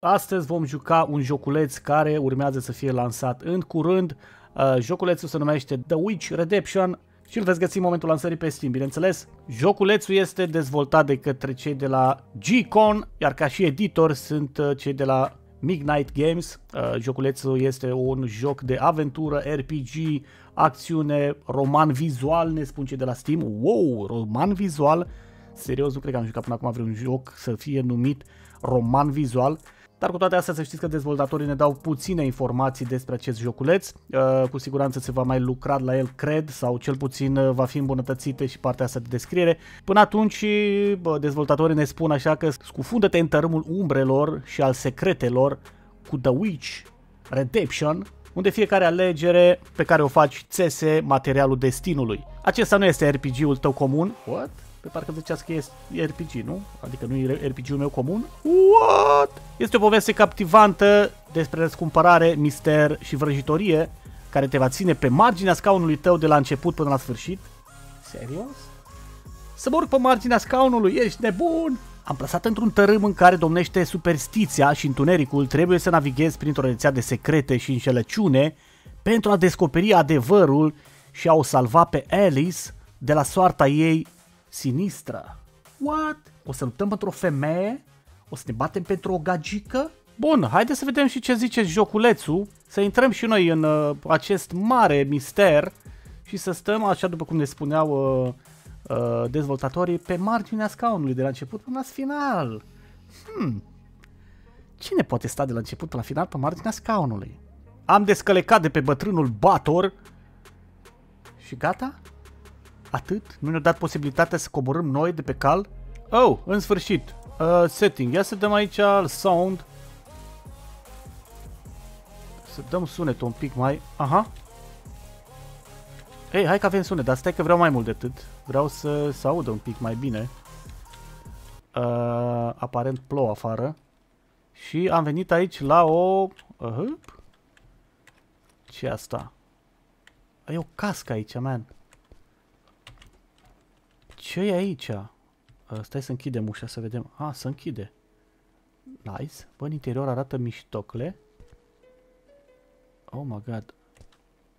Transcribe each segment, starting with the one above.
Astăzi vom juca un joculeț care urmează să fie lansat în curând. Uh, joculețul se numește The Witch Redemption și îl veți găsi în momentul lansării pe Steam, bineînțeles. Joculețul este dezvoltat de către cei de la G-Con, iar ca și editor sunt uh, cei de la Midnight Games. Uh, joculețul este un joc de aventură, RPG, acțiune, roman vizual, ne spun cei de la Steam. Wow, roman vizual! Serios, nu cred că am jucat până acum vreun joc să fie numit roman vizual. Uh, dar cu toate astea să știți că dezvoltatorii ne dau puține informații despre acest joculeț. Uh, cu siguranță se va mai lucra la el, cred, sau cel puțin uh, va fi îmbunătățite și partea asta de descriere. Până atunci, dezvoltatorii ne spun așa că scufundă-te în tărâmul umbrelor și al secretelor cu The Witch Redemption, unde fiecare alegere pe care o faci țese materialul destinului. Acesta nu este RPG-ul tău comun. What? Pe parcă ziceați că e RPG, nu? Adică nu e RPG-ul meu comun? What? Este o poveste captivantă despre răscumpărare, mister și vrăjitorie care te va ține pe marginea scaunului tău de la început până la sfârșit. Serios? Să mor pe marginea scaunului, ești nebun! Am plasat într-un tărâm în care domnește superstiția și întunericul trebuie să navighezi printr-o rețea de secrete și înșelăciune pentru a descoperi adevărul și a o salva pe Alice de la soarta ei sinistră. What? O să luptăm pentru o femeie? O să ne batem pentru o gagică? Bun, haideți să vedem și ce zice joculețul, să intrăm și noi în uh, acest mare mister și să stăm, așa după cum ne spuneau uh, uh, dezvoltatorii, pe marginea scaunului de la început până la final. Hmm. Cine poate sta de la început până la final pe marginea scaunului? Am descălecat de pe bătrânul Bator și gata? Atât? Nu ne a dat posibilitatea să coborâm noi de pe cal? Oh, în sfârșit. Uh, setting. Ia să dăm aici al sound. Să dăm sunet un pic mai... Aha. Ei, hai că avem sunet, dar stai că vreau mai mult de atât. Vreau să se audă un pic mai bine. Uh, aparent plouă afară. Și am venit aici la o... Uh, ce asta? E o cască aici, man ce e aici? Ă, stai să închidem ușa să vedem. A, ah, să închide. Nice. Bă, în interior arată miștocle. Oh my god.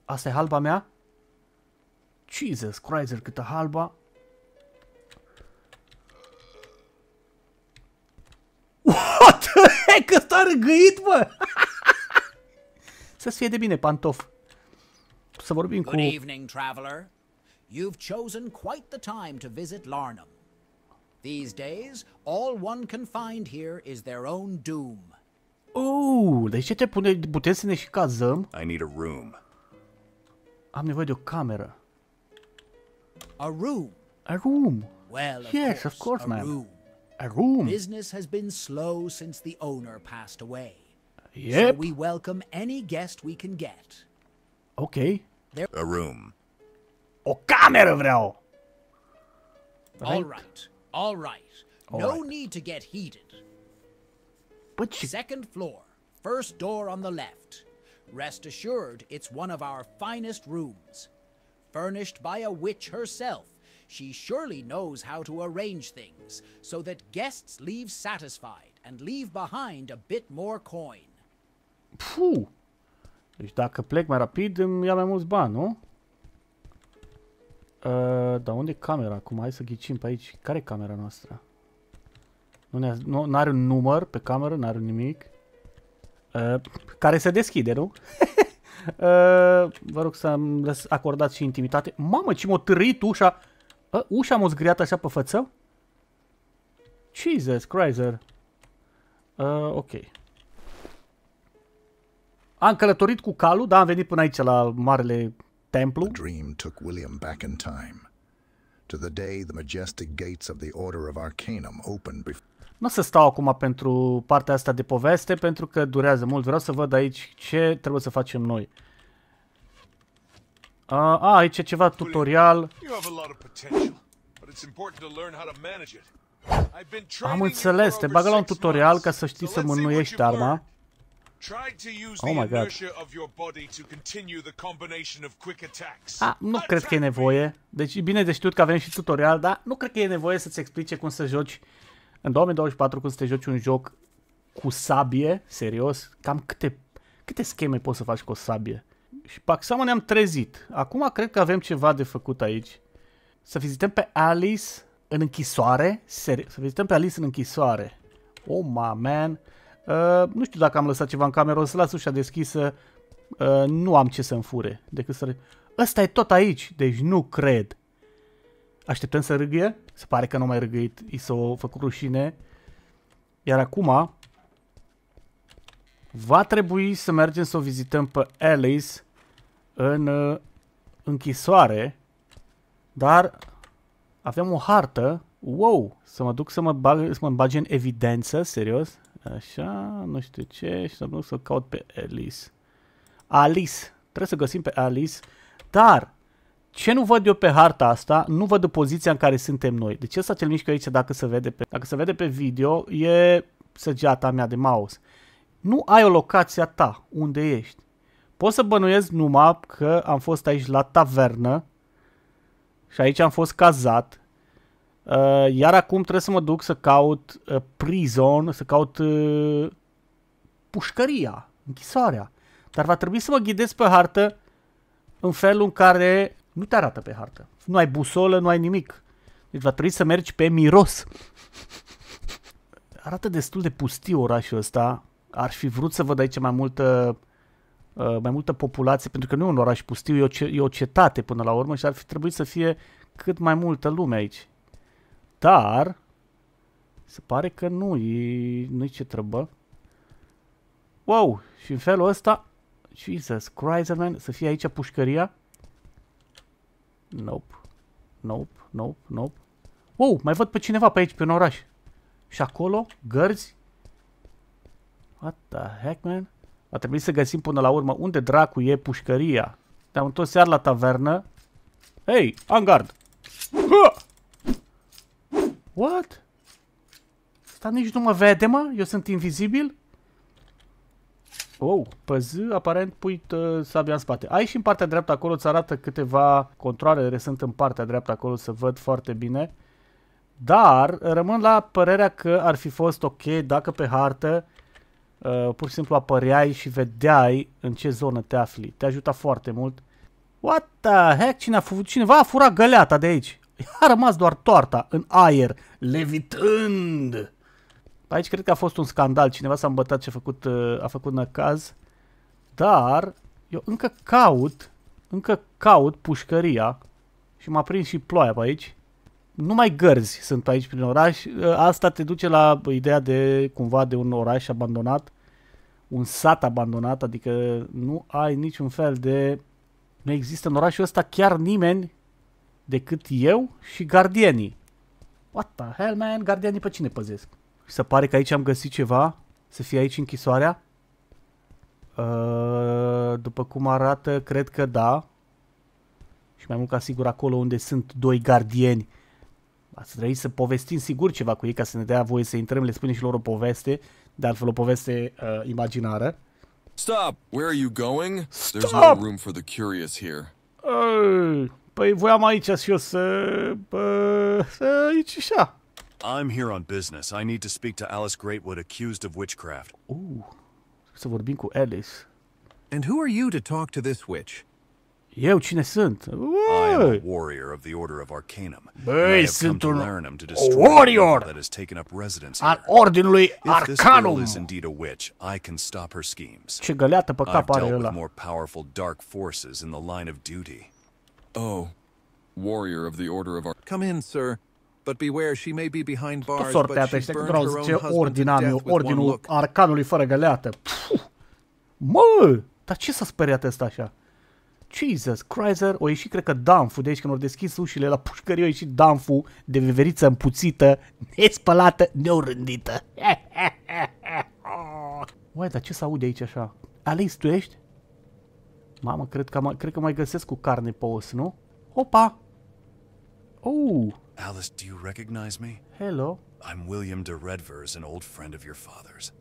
Asta e halba mea? Jesus Chrysler, câtă halba. What the heck? Ăsta a răgăit, bă! Să-ți fie de bine, pantof. Să vorbim Good cu... Evening, traveler. You've chosen quite the time to visit Larnum. These days, all one can find here is their own doom. Oh, deci ce pune, putem să ne și cazăm? I need a room. Am nevoie de o cameră. A room. A room. Well, of yes, course, of course, a man. Room. A room. Business has been slow since the owner passed away. Yep. So we welcome any guest we can get. Okay. There a room. O All right. All right. All no right. need to get heated. But you... Second floor. First door on the left. Rest assured, it's one of our finest rooms. Furnished by a witch herself, she surely knows how to arrange things so that guests leave satisfied and leave behind a bit more coin. Phew. Deci dacă plec mai rapid, îmi ia mai mulți bani, nu? Uh, dar unde e camera acum? Hai să ghicim pe aici. Care e camera noastră? Nu ne nu, are un număr pe cameră, nu are nimic. Uh, care se deschide, nu? uh, vă rog să-mi acordați și intimitate. Mamă, ce m-a târit ușa. Uh, ușa m-a zgriat așa pe fățău? Jesus Christ. Uh, ok. Am călătorit cu calul, dar am venit până aici la marele templu. The dream took William back in time to the day the majestic gates of the Order of Arcanum opened before nu o să stau acum pentru partea asta de poveste, pentru că durează mult. Vreau să văd aici ce trebuie să facem noi. Uh, a aici e ceva tutorial. Am înțeles, te bagă la un tutorial ca să știi să mânuiești arma. Oh my God. Ah, nu cred că e nevoie. Deci e bine de știut că avem și tutorial, dar nu cred că e nevoie să-ți explice cum să joci în 2024 cum să te joci un joc cu sabie, serios, cam câte, câte scheme poți să faci cu o sabie? Și Paxama ne-am trezit. Acum cred că avem ceva de făcut aici. Să vizităm pe Alice în închisoare? Serios, să vizităm pe Alice în închisoare. Oh my man. Uh, nu știu dacă am lăsat ceva în cameră, o să las ușa deschisă. Uh, nu am ce să-mi fure decât să... Ăsta e tot aici, deci nu cred. Așteptăm să râgâie. Se pare că nu mai râgâit, i s-a făcut rușine. Iar acum va trebui să mergem să o vizităm pe Alice în uh, închisoare. Dar avem o hartă. Wow, să mă duc să mă, bag, să mă bag în evidență, serios? Așa, nu știu ce, și să nu să caut pe Alice. Alice, trebuie să găsim pe Alice, dar ce nu văd eu pe harta asta, nu văd poziția în care suntem noi. Deci ăsta cel mișcă aici, dacă se vede pe, dacă se vede pe video, e săgeata mea de mouse. Nu ai o locație ta, unde ești. Pot să bănuiesc numai că am fost aici la tavernă și aici am fost cazat Uh, iar acum trebuie să mă duc să caut uh, prison, să caut uh, pușcăria, închisoarea. Dar va trebui să mă ghidez pe hartă în felul în care nu te arată pe hartă. Nu ai busolă, nu ai nimic. Deci va trebui să mergi pe miros. Arată destul de pustiu orașul ăsta. Ar fi vrut să văd aici mai multă, uh, mai multă populație, pentru că nu e un oraș pustiu, e o, ce- e o cetate până la urmă și ar fi trebuit să fie cât mai multă lume aici. Dar se pare că nu, e, nu ce trebuie. Wow! Și în felul ăsta... Jesus Christ, man, să fie aici pușcăria? Nope. Nope, nope, nope. Wow, mai văd pe cineva pe aici, pe un oraș. Și acolo, gărzi? What the heck, man? A trebuit să găsim până la urmă unde dracu e pușcăria. te am întors iar la tavernă. Hei, angard! Ha! What? Asta nici nu mă vede, mă? Eu sunt invizibil? Oh, pe Z, aparent pui să uh, sabia în spate. Ai și în partea dreaptă acolo, îți arată câteva controlere sunt în partea dreaptă acolo, să văd foarte bine. Dar rămân la părerea că ar fi fost ok dacă pe hartă uh, pur și simplu apăreai și vedeai în ce zonă te afli. Te ajuta foarte mult. What the heck? Cine a fugit? Cineva a furat găleata de aici. A rămas doar toarta în aer, levitând. Aici cred că a fost un scandal. Cineva s-a îmbătat și a făcut, uh, a făcut năcaz. Dar eu încă caut, încă caut pușcăria și m-a prins și ploaia pe aici. Numai gărzi sunt aici prin oraș. Uh, asta te duce la ideea de cumva de un oraș abandonat, un sat abandonat, adică nu ai niciun fel de... Nu există în orașul ăsta chiar nimeni decât eu și gardienii. What the hell, man? Gardienii pe cine păzesc? Și se pare că aici am găsit ceva. Să fie aici închisoarea? Uh, după cum arată, cred că da. Și mai mult ca sigur acolo unde sunt doi gardieni. Ați trebuit să povestim sigur ceva cu ei ca să ne dea voie să intrăm, le spunem și lor o poveste, de altfel o poveste uh, imaginară. Stop! Where are you going? Stop! There's no room for the curious here. Uh, Păi voiam aici și eu să... Pă, să aici și așa. I'm here on business. I need to speak to Alice Greatwood accused of witchcraft. Ooh, să vorbim cu Alice. And who are you to talk to this witch? Eu cine sunt? Uai. I am a warrior of the Order of Arcanum. Băi, sunt un destroy that has taken up residence al Ordinului Arcanum. If this is indeed a witch, I can stop her schemes. Ce găleată pe cap are ăla. more powerful dark forces in the line of duty. Oh, warrior of the order of our... Come in, sir. But beware, she may be behind bars, Tot sortea own husband to zice, ordinea mea, ordinul arcanului fără găleată. Puh! Mă, dar ce s-a speriat ăsta așa? Jesus, Chrysler, o ieșit, cred că Danfu de aici, când au deschis ușile la pușcărie, o ieșit Danfu de veveriță împuțită, nespălată, neorândită. Uai, dar ce s-aude aici așa? Alice, tu ești? Mamă, cred că, cred că mai găsesc cu carne pe os, nu? Opa! Oh! Alice, do you recognize me? Hello. I'm William de Redvers, an old friend of your father's.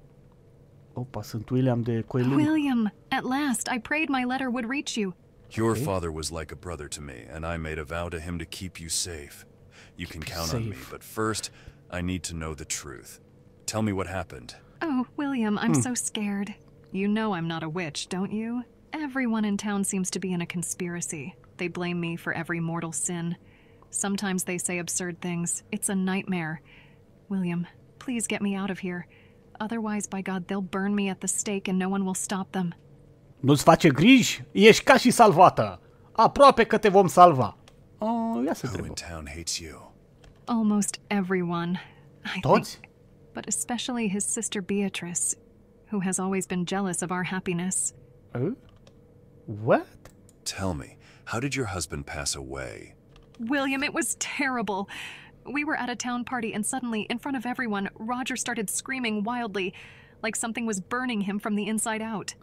Opa, sunt William de Coelho. William, at last, I prayed my letter would reach you. Your okay. father was like a brother to me, and I made a vow to him to keep you safe. You keep can count safe. on me, but first, I need to know the truth. Tell me what happened. Oh, William, I'm hmm. so scared. You know I'm not a witch, don't you? Everyone in town seems to be in a conspiracy. They blame me for every mortal sin. Sometimes they say absurd things. It's a nightmare. William, please get me out of here. Otherwise, by God, they'll burn me at the stake and no one will stop them. Nu-ți face griji? Ești ca și salvată. Aproape că te vom salva. Oh, ia să Who in town hates you? Almost everyone. I Toți? Think, but especially his sister Beatrice, who has always been jealous of our happiness. Oh? What? Tell me, how did your husband pass away? William, it was terrible. We were at a town party and suddenly, in front of everyone, Roger started screaming wildly, like something was burning him from the inside out.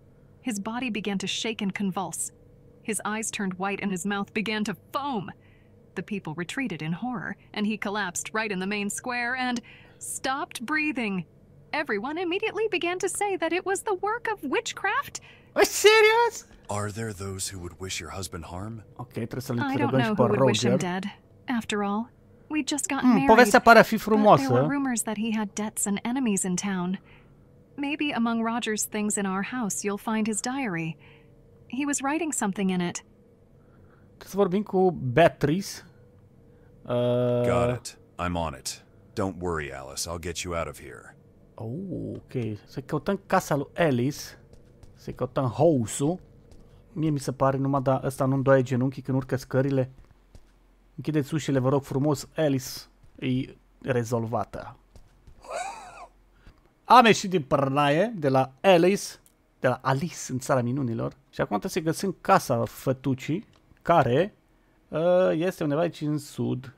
His body began to shake and convulse. His eyes turned white and his mouth began to foam. The people retreated in horror, and he collapsed right in the main square and stopped breathing everyone immediately began to say that it was the work of witchcraft. Are you serious? Are there those who would wish your husband harm? Okay, I don't know who would wish him dead. After all, we just got mm, married. fi There were rumors that he had debts and enemies in town. Maybe among Roger's things in our house you'll find his diary. He was writing something in it. să vorbim cu Beatrice. Uh... Got it. I'm on it. Don't worry, Alice. I'll get you out of here. Oh, ok. Să căutăm casa lui Alice. Să căutăm house-ul. Mie mi se pare numai, dar ăsta nu-mi doaie genunchii când urcă scările. Închideți ușile, vă rog frumos. Alice e rezolvată. Am ieșit din părnaie de la Alice, de la Alice în țara minunilor. Și acum trebuie să găsim casa fătucii, care uh, este undeva aici în sud.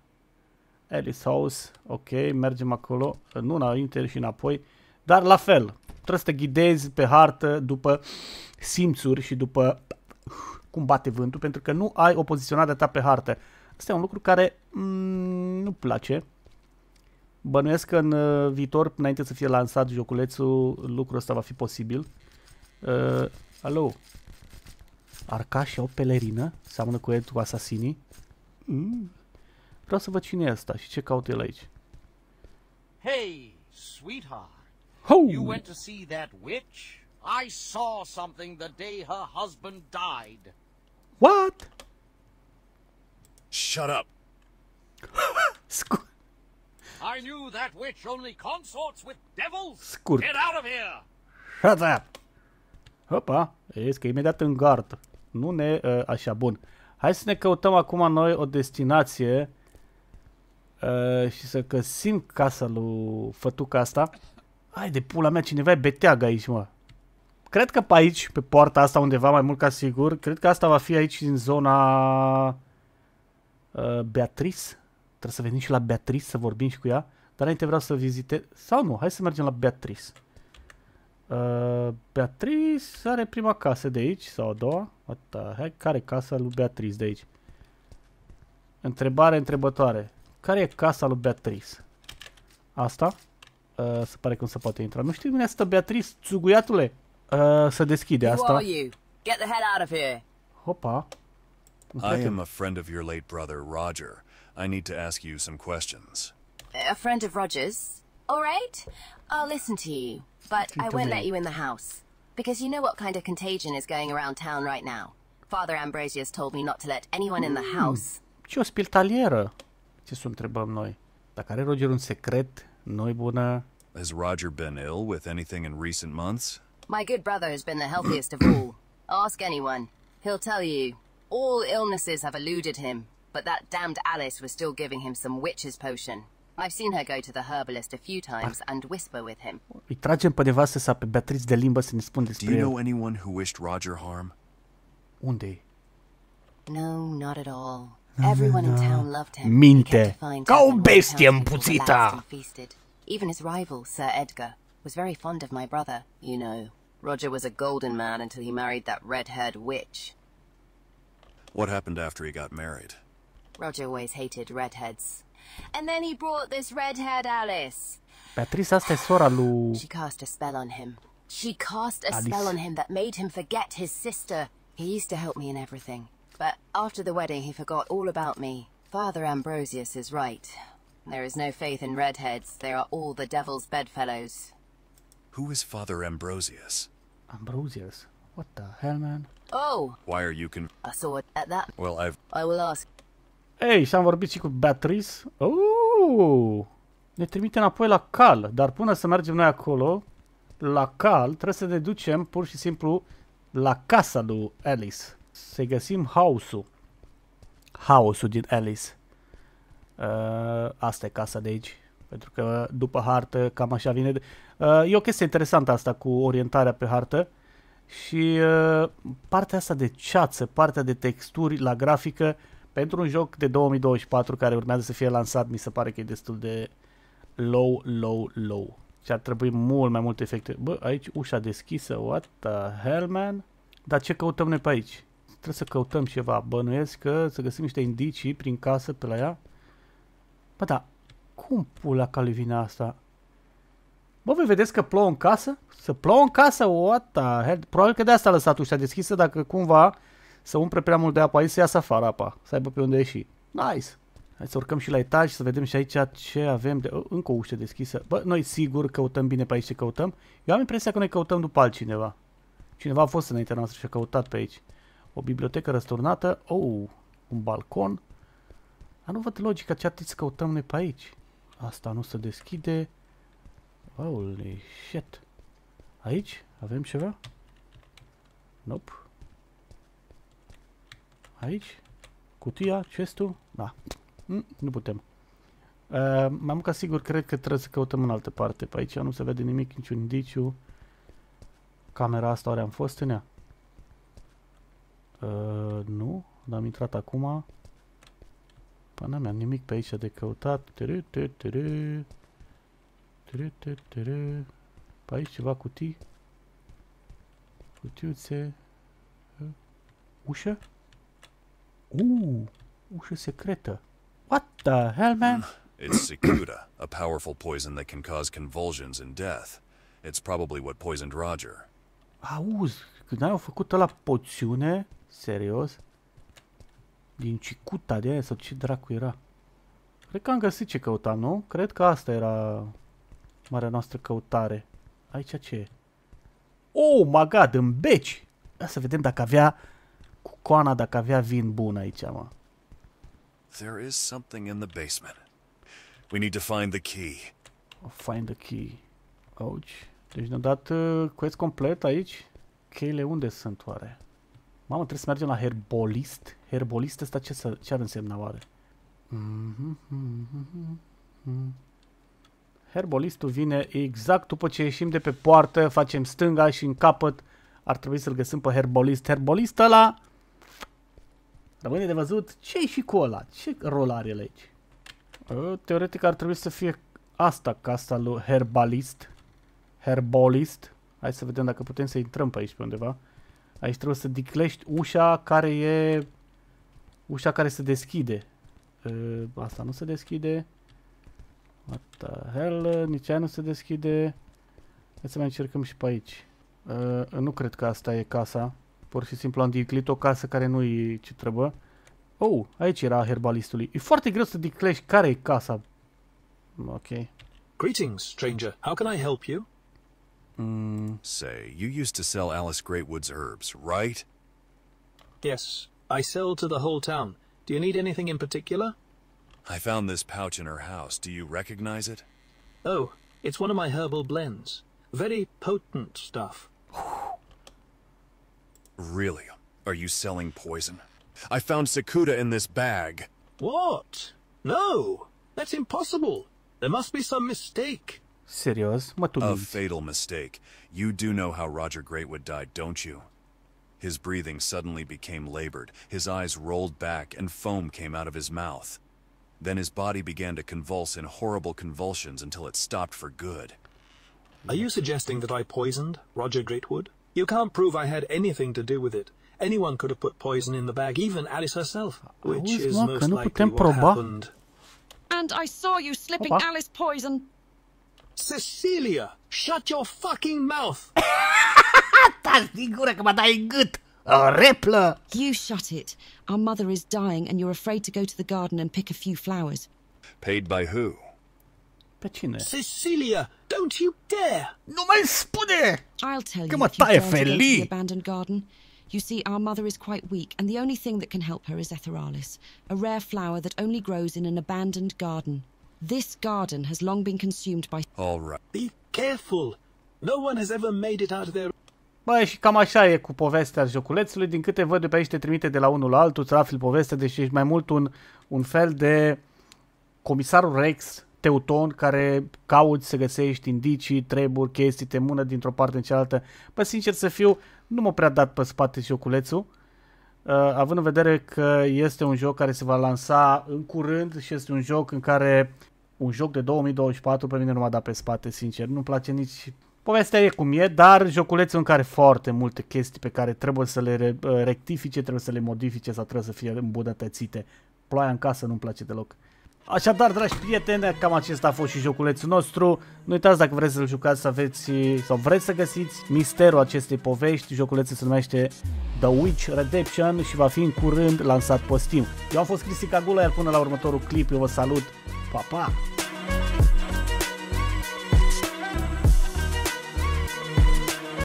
Alice House, ok, mergem acolo, nu înainte și înapoi, dar la fel, trebuie să te ghidezi pe hartă după simțuri și după cum bate vântul, pentru că nu ai o poziționare ta pe hartă. Asta e un lucru care mm, nu place. Bănuiesc că în uh, viitor, înainte să fie lansat joculețul, lucrul ăsta va fi posibil. Uh, alo? Arcașia o pelerină? Seamănă cu cu asasinii? Mm. Vreau să văd cine e asta și ce caută el aici. Hey, sweetheart. Ho! You went to see that witch? I saw something the day her husband died. What? Shut up. I knew that witch only consorts with devils. Scurt. Get out of here. Shut up. Hopa, ești că imediat în gard. Nu ne... Uh, așa, bun. Hai să ne căutăm acum noi o destinație Uh, și să că simt casa lui fătuca asta. Ai de pula mea, cineva e beteag aici, mă. Cred că pe aici, pe poarta asta undeva, mai mult ca sigur, cred că asta va fi aici în zona uh, Beatrice. Trebuie să venim și la Beatrice să vorbim și cu ea. Dar înainte vreau să vizite... Sau nu, hai să mergem la Beatrice. Uh, Beatrice are prima casă de aici, sau a doua. What the heck? Care casa lui Beatrice de aici? Întrebare întrebătoare. Care e casa lui Beatrice? Asta? Uh, se pare că nu se poate intra. Nu știu unde stă Beatrice, țuguiatule. Uh, să deschide asta. Get the hell out of here! Hopa. I am a friend of your late brother, Roger. I need to ask you some questions. A friend of Roger's? All right. I'll listen to you, but I won't let you in the house. Because you know what kind of contagion is going around town right now. Father Ambrosius told me not to let anyone in the hmm. house. Ce ospitalieră! Ce să întrebăm noi? Dacă are Roger un secret, noi bună... Has Roger been ill with anything in recent months? My good brother has been the healthiest of all. Ask anyone. He'll tell you. All illnesses have eluded him, but that damned Alice was still giving him some witch's potion. I've seen her go to the herbalist a few times and whisper with him. Do you know anyone who wished Roger harm? Unde? No, not at all. Everyone in town loved him. Minte. Ca o bestie Even his rival, Sir Edgar, was very fond of my brother. You know, Roger was a golden man until he married that red-haired witch. What happened after he got married? Roger always hated redheads. And then he brought this red-haired Alice. Beatrice, asta sora lui... She cast a spell on him. She cast a Alice. spell on him that made him forget his sister. He used to help me in everything. But after the wedding, he forgot all about me. Father Ambrosius is right. There is no faith in redheads. They are all the devil's bedfellows. Who is Father Ambrosius? Ambrosius? What the hell, man? Oh! Why are you con- I saw it at that. Well, I've- I will ask. Ei, și-am vorbit și cu Beatrice. Oh! Ne trimite înapoi la Cal, dar până să mergem noi acolo, la Cal, trebuie să ne ducem pur și simplu la casa lui Alice. Să găsim house-ul. House-ul din Alice. Uh, asta e casa de aici. Pentru că după hartă cam așa vine. De... Uh, e o chestie interesantă asta cu orientarea pe hartă. Și uh, partea asta de ceață, partea de texturi la grafică, pentru un joc de 2024 care urmează să fie lansat, mi se pare că e destul de low, low, low. Și ar trebui mult mai multe efecte. Bă, aici ușa deschisă, what the hell, man? Dar ce căutăm noi pe aici? trebuie să căutăm ceva. Bănuiesc că să găsim niște indicii prin casă pe la ea. Bă, da, cum pula calivina asta? Bă, voi vedeți că plouă în casă? Să plouă în casă? What the hell? Probabil că de asta a lăsat ușa deschisă dacă cumva să umple prea mult de apă aici, să iasă afară apa, să aibă pe unde ieși. Nice! Hai să urcăm și la etaj să vedem și aici ce avem de... Încă o ușă deschisă. Bă, noi sigur căutăm bine pe aici ce căutăm. Eu am impresia că noi căutăm după altcineva. Cineva a fost înaintea noastră și a căutat pe aici. O bibliotecă răsturnată. Oh, un balcon. Dar nu văd logica ce atât căutăm noi pe aici. Asta nu se deschide. Holy shit. Aici avem ceva? Nope. Aici? Cutia? Chestul? Da. Mm, nu putem. Uh, m-am ca sigur, cred că trebuie să căutăm în altă parte. Pe aici nu se vede nimic, niciun indiciu. Camera asta oare am fost în ea? Uh, nu, dar am intrat acum. n-am nimic pe aici de căutat. Tere, tere, tere. Tere, tere, tere. Pe aici ceva cutii. Cutiuțe. Uh, ușă? Uuu, ușă secretă. What the hell, man? Mm, it's Secuda, a powerful poison that can cause convulsions and death. It's probably what poisoned Roger. Auzi, când au făcut la poțiune, Serios? Din Cicuta de aia sau ce dracu era? Cred că am găsit ce căutam, nu? Cred că asta era marea noastră căutare. Aici ce e? Oh, my god, în beci! Ia să vedem dacă avea cu coana, dacă avea vin bun aici, mă. There is something in the basement. We need to find the key. Oh, find the key. Ouch. Deci ne-a dat uh, quest complet aici. Cheile unde sunt oare? Mamă, trebuie să mergem la herbolist. Herbolist ăsta ce, să, ce ar însemna oare? Herbolistul vine exact după ce ieșim de pe poartă, facem stânga și în capăt ar trebui să-l găsim pe herbolist. Herbolist ăla rămâne de văzut ce și cu ăla, ce rol are el aici. Ă, teoretic ar trebui să fie asta casa lui herbalist. Herbolist. Hai să vedem dacă putem să intrăm pe aici pe undeva. Aici trebuie să diclești ușa care e... Ușa care se deschide. Uh, asta nu se deschide. What the hell? Nici aia nu se deschide. Hai să mai încercăm și pe aici. Uh, nu cred că asta e casa. Pur și simplu am diclit o casă care nu e ce trebuie. Oh, aici era herbalistului. E foarte greu să diclești care e casa. Ok. Greetings, stranger. How can I help you? Mm. Say, you used to sell Alice Greatwood's herbs, right? Yes, I sell to the whole town. Do you need anything in particular? I found this pouch in her house. Do you recognize it? Oh, it's one of my herbal blends. Very potent stuff. really? Are you selling poison? I found cicuta in this bag. What? No! That's impossible. There must be some mistake. What do you A mean? fatal mistake. You do know how Roger Greatwood died, don't you? His breathing suddenly became labored, his eyes rolled back, and foam came out of his mouth. Then his body began to convulse in horrible convulsions until it stopped for good. Are you suggesting that I poisoned Roger Greatwood? You can't prove I had anything to do with it. Anyone could have put poison in the bag, even Alice herself, which is most likely what happened. And I saw you slipping Alice poison. Cecilia, shut your fucking mouth! Taci gură că mă dai în gât! O replă! You shut it. Our mother is dying and you're afraid to go to the garden and pick a few flowers. Paid by who? Pe cine? Cecilia, don't you dare! Nu mai spune! I'll tell you mă taie felii! The abandoned garden. You see, our mother is quite weak, and the only thing that can help her is Etheralis, a rare flower that only grows in an abandoned garden. This garden has long been consumed by... All right. Be careful. No one has ever made it out of their... Băi, și cam așa e cu povestea joculețului. Din câte văd de pe aici te trimite de la unul la altul, trafil povestea, deci ești mai mult un, un fel de comisarul Rex teuton care cauți să găsești indicii, treburi, chestii, te mână dintr-o parte în cealaltă. Bă, sincer să fiu, nu m m-a prea dat pe spate joculețul. Uh, având în vedere că este un joc care se va lansa în curând și este un joc în care un joc de 2024 pe mine nu m-a dat pe spate, sincer. Nu-mi place nici... Povestea e cum e, dar joculețul în care foarte multe chestii pe care trebuie să le re uh, rectifice, trebuie să le modifice sau trebuie să fie îmbunătățite. Ploaia în casă nu-mi place deloc. Așadar, dragi prieteni, cam acesta a fost și joculețul nostru. Nu uitați dacă vreți să-l jucați să aveți sau vreți să găsiți misterul acestei povești. Joculețul se numește The Witch Redemption și va fi în curând lansat pe Steam. Eu am fost Cristi Cagula, iar până la următorul clip eu vă salut. Pa, pa!